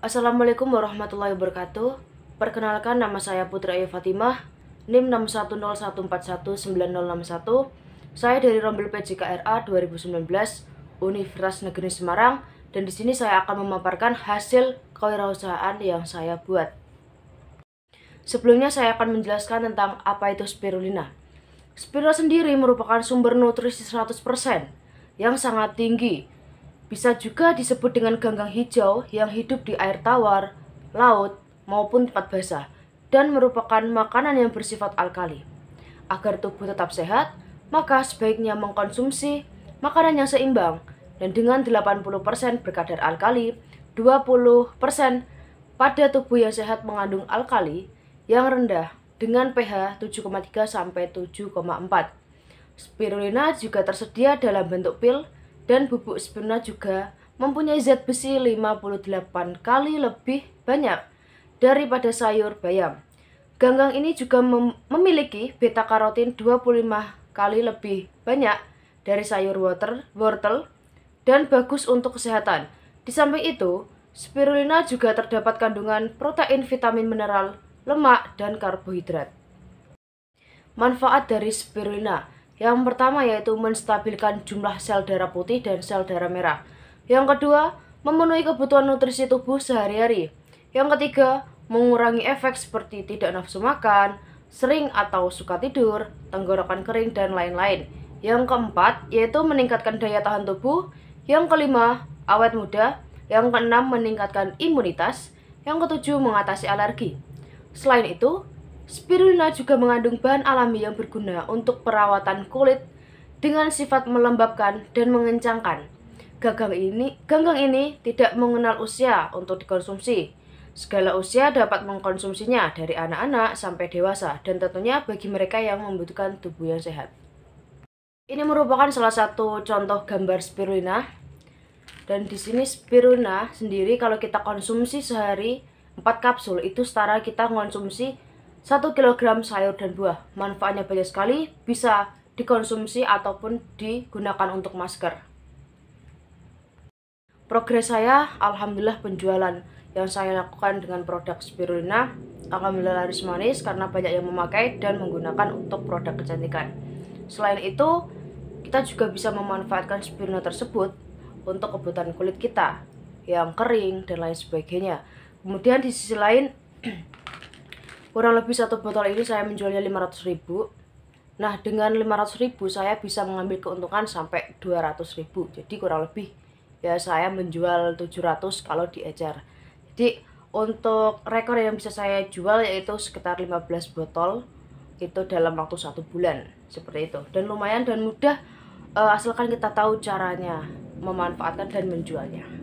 Assalamualaikum warahmatullahi wabarakatuh. Perkenalkan nama saya Putra Ayu Fatimah, NIM 6101419061. Saya dari Rombel PJKRA 2019, Universitas Negeri Semarang, dan di sini saya akan memaparkan hasil kewirausahaan yang saya buat. Sebelumnya saya akan menjelaskan tentang apa itu spirulina. Spirulina sendiri merupakan sumber nutrisi 100% yang sangat tinggi bisa juga disebut dengan ganggang hijau yang hidup di air tawar, laut, maupun tempat basah dan merupakan makanan yang bersifat alkali. Agar tubuh tetap sehat, maka sebaiknya mengkonsumsi makanan yang seimbang dan dengan 80% berkadar alkali, 20% pada tubuh yang sehat mengandung alkali yang rendah dengan pH 7,3 sampai 7,4. Spirulina juga tersedia dalam bentuk pil dan bubuk spena juga mempunyai zat besi 58 kali lebih banyak daripada sayur bayam. Ganggang ini juga mem memiliki beta karotin 25 kali lebih banyak dari sayur water, wortel dan bagus untuk kesehatan. Di samping itu, spirulina juga terdapat kandungan protein, vitamin mineral, lemak, dan karbohidrat. Manfaat dari spirulina yang pertama yaitu menstabilkan jumlah sel darah putih dan sel darah merah. Yang kedua, memenuhi kebutuhan nutrisi tubuh sehari-hari. Yang ketiga, mengurangi efek seperti tidak nafsu makan, sering atau suka tidur, tenggorokan kering, dan lain-lain. Yang keempat, yaitu meningkatkan daya tahan tubuh. Yang kelima, awet muda. Yang keenam, meningkatkan imunitas. Yang ketujuh, mengatasi alergi. Selain itu, Spirulina juga mengandung bahan alami yang berguna untuk perawatan kulit dengan sifat melembabkan dan mengencangkan. Gagang ini, ganggang ini tidak mengenal usia untuk dikonsumsi. Segala usia dapat mengkonsumsinya dari anak-anak sampai dewasa dan tentunya bagi mereka yang membutuhkan tubuh yang sehat. Ini merupakan salah satu contoh gambar spirulina. Dan di sini spirulina sendiri kalau kita konsumsi sehari 4 kapsul itu setara kita konsumsi 1 kg sayur dan buah. Manfaatnya banyak sekali, bisa dikonsumsi ataupun digunakan untuk masker. Progres saya, alhamdulillah penjualan yang saya lakukan dengan produk spirulina, alhamdulillah laris manis karena banyak yang memakai dan menggunakan untuk produk kecantikan. Selain itu, kita juga bisa memanfaatkan spirulina tersebut untuk kebutuhan kulit kita yang kering dan lain sebagainya. Kemudian di sisi lain Kurang lebih satu botol ini saya menjualnya 500 ribu Nah, dengan 500 ribu saya bisa mengambil keuntungan sampai 200 ribu Jadi kurang lebih ya saya menjual 700 kalau diecer. Jadi untuk rekor yang bisa saya jual yaitu sekitar 15 botol itu dalam waktu satu bulan seperti itu dan lumayan dan mudah eh, asalkan kita tahu caranya memanfaatkan dan menjualnya.